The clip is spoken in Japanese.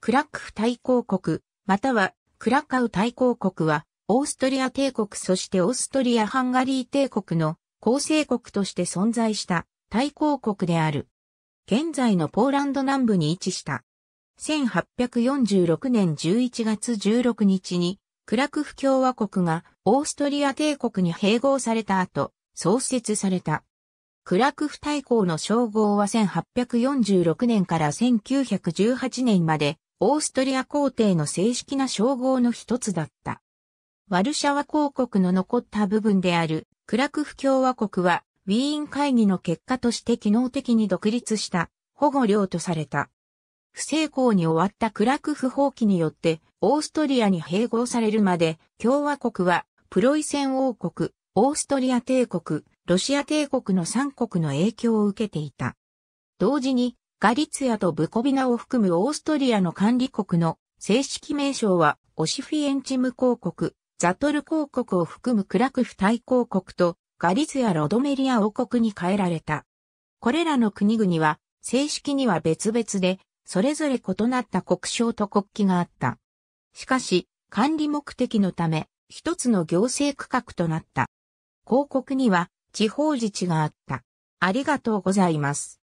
クラックフ大公国、またはクラカウ大公国は、オーストリア帝国そしてオーストリア・ハンガリー帝国の構成国として存在した大公国である。現在のポーランド南部に位置した。1846年11月16日に、クラクフ共和国がオーストリア帝国に併合された後、創設された。クラクフ大公の称号は1846年から1918年までオーストリア皇帝の正式な称号の一つだった。ワルシャワ公国の残った部分であるクラクフ共和国はウィーン会議の結果として機能的に独立した保護領とされた。不成功に終わったクラクフ放棄によってオーストリアに併合されるまで共和国はプロイセン王国、オーストリア帝国、ロシア帝国の3国の影響を受けていた。同時にガリツヤとブコビナを含むオーストリアの管理国の正式名称はオシフィエンチム公国、ザトル公国を含むクラクフ大公国とガリツヤ・ロドメリア王国に変えられた。これらの国々は正式には別々で、それぞれ異なった国章と国旗があった。しかし、管理目的のため、一つの行政区画となった。公国には地方自治があった。ありがとうございます。